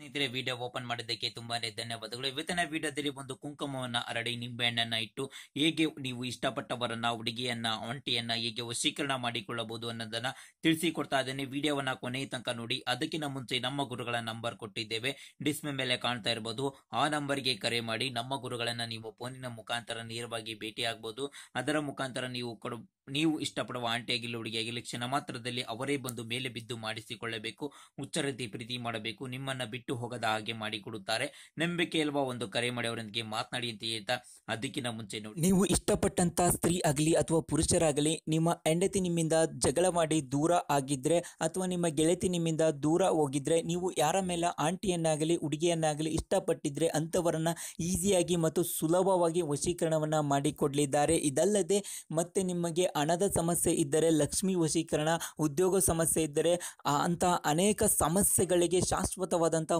ಸ್ನೇಹಿತರೆ video open ಮಾಡಿದ್ದಕ್ಕೆ ತುಂಬಾನೇ ಧನ್ಯವಾದಗಳು ಇವತ್ತಿನ ವಿಡಿಯೋದಲ್ಲಿ ಒಂದು ಕುಂಕುಮವನ್ನ ಹರಡಿ ನಿಂಬೆಹಣ್ಣನ್ನ ಇಟ್ಟು ಹೇಗೆ ನೀವು ಇಷ್ಟಪಟ್ಟವರನ್ನ ಹುಡುಗಿಯನ್ನ ಆಂಟಿಯನ್ನ ಹೇಗೆ ವಶೀಕರಣ ಮಾಡಿಕೊಳ್ಳಬಹುದು ಅನ್ನೋದನ್ನ ತಿಳಿಸಿಕೊಡ್ತಾ ಇದ್ದೇನೆ ವಿಡಿಯೋವನ್ನ ಕೊನೆಯ ತನಕ ನೋಡಿ ಅದಕ್ಕಿಂತ ಮುಂಚೆ ನಮ್ಮ ಗುರುಗಳ ನಂಬರ್ ಕೊಟ್ಟಿದ್ದೇವೆ ಡಿಸ್ಮೆ ಮೇಲೆ ಕಾಣ್ತಾ ಇರಬಹುದು ಆ ನಂಬರ್ಗೆ ಕರೆ ಮಾಡಿ ನಮ್ಮ ಗುರುಗಳನ್ನ ನೀವು ಫೋನಿನ ಮುಖಾಂತರ ನೇರವಾಗಿ ಭೇಟಿ ಆಗಬಹುದು ಅದರ ಮುಖಾಂತರ ನೀವು ಕೊಡ ನೀವು ಇಷ್ಟಪಡುವ ಆಂಟಿಯಾಗಿಲ್ಲ ಹುಡುಗಿಯಾಗಿಲ್ಲ ಕ್ಷಣ ಮಾತ್ರದಲ್ಲಿ ಅವರೇ ಬಂದು ಮೇಲೆ ಬಿದ್ದು ಮಾಡಿಸಿಕೊಳ್ಳಬೇಕು ಉಚ್ಚರತಿ ಪ್ರೀತಿ ಮಾಡಬೇಕು ನಿಮ್ಮನ್ನ ಬಿಟ್ಟು ಬಿಟ್ಟು ಹೋಗದ ಹಾಗೆ ಮಾಡಿಕೊಡುತ್ತಾರೆ ನಂಬಿಕೆ ಇಲ್ವಾ ಒಂದು ಕರೆ ಮಾಡಿ ಅವರೊಂದಿಗೆ ಮಾತನಾಡಿ ಅಂತ ಹೇಳ್ತಾ ಅದಕ್ಕಿಂತ ಮುಂಚೆ ನೋಡಿ ನೀವು ಇಷ್ಟಪಟ್ಟಂತ ಸ್ತ್ರೀ ಆಗಲಿ ಅಥವಾ ಪುರುಷರಾಗಲಿ ನಿಮ್ಮ ಹೆಂಡತಿ ನಿಮ್ಮಿಂದ ಜಗಳ ಮಾಡಿ ದೂರ ಆಗಿದ್ರೆ ಅಥವಾ ನಿಮ್ಮ ಗೆಳತಿ ನಿಮ್ಮಿಂದ ದೂರ ಹೋಗಿದ್ರೆ ನೀವು ಯಾರ ಮೇಲೆ ಆಂಟಿಯನ್ನಾಗಲಿ ಹುಡುಗಿಯನ್ನಾಗಲಿ ಇಷ್ಟಪಟ್ಟಿದ್ರೆ ಅಂಥವರನ್ನ ಈಸಿಯಾಗಿ ಮತ್ತು ಸುಲಭವಾಗಿ ವಶೀಕರಣವನ್ನ ಮಾಡಿಕೊಡಲಿದ್ದಾರೆ ಇದಲ್ಲದೆ ಮತ್ತೆ ನಿಮಗೆ ಹಣದ ಸಮಸ್ಯೆ ಇದ್ದರೆ ಲಕ್ಷ್ಮಿ ವಶೀಕರಣ ಉದ್ಯೋಗ ಸಮಸ್ಯೆ ಇದ್ದರೆ ಅಂತಹ ಅನೇಕ ಸಮಸ್ಯೆಗಳಿಗೆ ಶಾಶ್ವತವಾದಂತಹ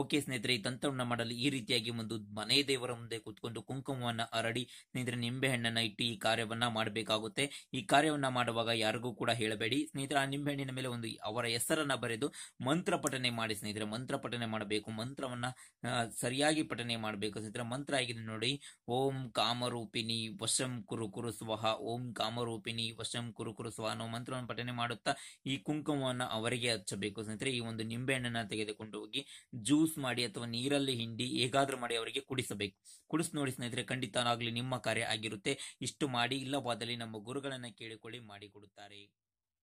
ಓಕೆ ಸ್ನೇಹಿತರೆ ಈ ತಂತ್ರವನ್ನು ಮಾಡಲು ಈ ರೀತಿಯಾಗಿ ಒಂದು ಮನೆ ದೇವರ ಮುಂದೆ ಕುತ್ಕೊಂಡು ಕುಂಕುಮವನ್ನ ಹರಡಿ ಸ್ನೇಹಿತರೆ ನಿಂಬೆ ಹಣ್ಣನ್ನ ಇಟ್ಟು ಈ ಕಾರ್ಯವನ್ನ ಮಾಡಬೇಕಾಗುತ್ತೆ ಈ ಕಾರ್ಯವನ್ನ ಮಾಡುವಾಗ ಯಾರಿಗೂ ಕೂಡ ಹೇಳಬೇಡಿ ಸ್ನೇಹಿತರೆ ಆ ನಿಂಬೆಹಣ್ಣಿನ ಮೇಲೆ ಒಂದು ಅವರ ಹೆಸರನ್ನ ಬರೆದು ಮಂತ್ರ ಪಠನೆ ಮಾಡಿ ಸ್ನೇಹಿತರೆ ಮಂತ್ರ ಪಠನೆ ಮಾಡಬೇಕು ಮಂತ್ರವನ್ನ ಸರಿಯಾಗಿ ಪಠನೆ ಮಾಡಬೇಕು ಸ್ನೇಹಿತರೆ ಮಂತ್ರ ಆಗಿದೆ ನೋಡಿ ಓಂ ಕಾಮರೂಪಿಣಿ ವಶಂ ಕುರು ಕುರು ಸ್ವಹ ಓಂ ಕಾಮರೂಪಿಣಿ ವಶಂ ಕುರು ಕುರು ಸ್ವಹ ಅನ್ನೋ ಮಂತ್ರವನ್ನು ಪಠನೆ ಮಾಡುತ್ತಾ ಈ ಕುಂಕುಮವನ್ನ ಅವರಿಗೆ ಹಚ್ಚಬೇಕು ಸ್ನೇಹಿತರೆ ಈ ಒಂದು ನಿಂಬೆಹಣ್ಣನ್ನ ತೆಗೆದುಕೊಂಡು ಹೋಗಿ ಜೂ ಜ್ಯೂಸ್ ಮಾಡಿ ಅಥವಾ ನೀರಲ್ಲಿ ಹಿಂಡಿ ಹೇಗಾದ್ರೂ ಮಾಡಿ ಅವರಿಗೆ ಕುಡಿಸಬೇಕು ಕುಡಿಸ್ ನೋಡಿ ಸ್ನೇಹಿತರೆ ಆಗಲಿ ನಿಮ್ಮ ಕಾರ್ಯ ಆಗಿರುತ್ತೆ ಇಷ್ಟು ಮಾಡಿ ಇಲ್ಲವಾದಲ್ಲಿ ನಮ್ಮ ಗುರುಗಳನ್ನ ಕೇಳಿಕೊಳ್ಳಿ ಮಾಡಿಕೊಡುತ್ತಾರೆ